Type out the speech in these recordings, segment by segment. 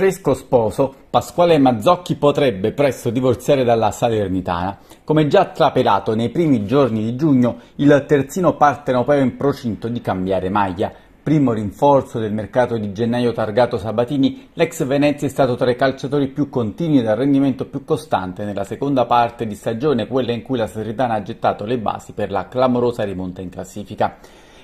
Fresco sposo, Pasquale Mazzocchi potrebbe presto divorziare dalla Salernitana. Come già trapelato nei primi giorni di giugno, il terzino partenopeo europeo in procinto di cambiare maglia. Primo rinforzo del mercato di gennaio targato Sabatini, l'ex Venezia è stato tra i calciatori più continui e dal rendimento più costante nella seconda parte di stagione, quella in cui la Salernitana ha gettato le basi per la clamorosa rimonta in classifica.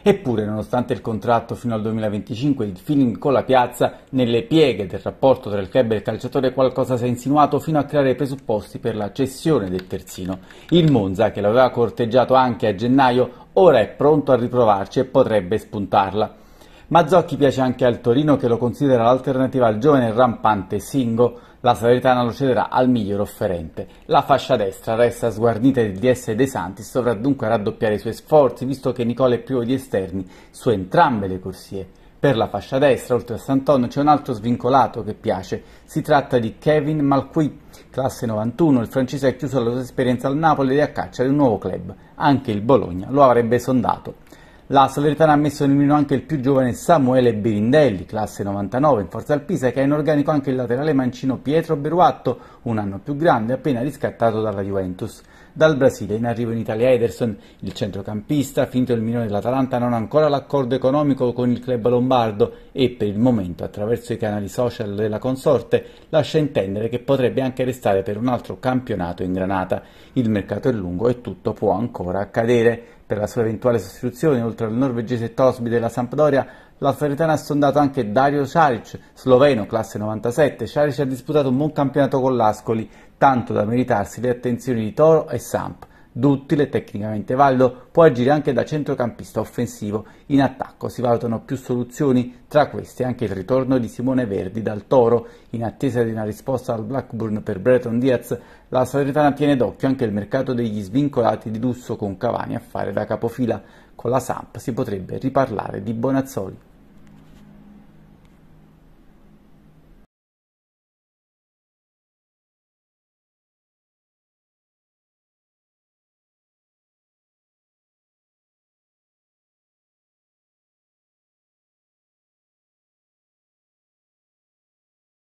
Eppure, nonostante il contratto fino al 2025, il feeling con la piazza, nelle pieghe del rapporto tra il club e il calciatore qualcosa si è insinuato fino a creare i presupposti per la cessione del terzino. Il Monza, che l'aveva corteggiato anche a gennaio, ora è pronto a riprovarci e potrebbe spuntarla. Mazzocchi piace anche al Torino che lo considera l'alternativa al giovane rampante Singo, la Salernitana lo cederà al miglior offerente. La fascia destra resta sguarnita del DS De Santis, dovrà dunque raddoppiare i suoi sforzi visto che Nicola è privo di esterni su entrambe le corsie. Per la fascia destra, oltre a Sant'Antonio, c'è un altro svincolato che piace. Si tratta di Kevin Malqui, classe 91. Il francese ha chiuso la sua esperienza al Napoli ed è a caccia di un nuovo club. Anche il Bologna lo avrebbe sondato. La Salernitana ha messo in meno anche il più giovane Samuele Birindelli, classe 99, in forza al Pisa, che ha in organico anche il laterale mancino Pietro Beruatto, un anno più grande, appena riscattato dalla Juventus. Dal Brasile in arrivo in Italia Ederson, il centrocampista, finito il minore dell'Atalanta, non ha ancora l'accordo economico con il club lombardo e per il momento, attraverso i canali social della consorte, lascia intendere che potrebbe anche restare per un altro campionato in Granata. Il mercato è lungo e tutto può ancora accadere. Per la sua eventuale sostituzione, oltre al norvegese Tosby della Sampdoria, l'Alferitana ha sondato anche Dario Saric, sloveno, classe 97. Saric ha disputato un buon campionato con l'Ascoli, tanto da meritarsi le attenzioni di Toro e Samp duttile e tecnicamente valido, può agire anche da centrocampista offensivo. In attacco si valutano più soluzioni, tra queste anche il ritorno di Simone Verdi dal Toro. In attesa di una risposta al Blackburn per Breton Diaz, la Salernitana tiene d'occhio anche il mercato degli svincolati di lusso con Cavani a fare da capofila. Con la Samp si potrebbe riparlare di Bonazzoli.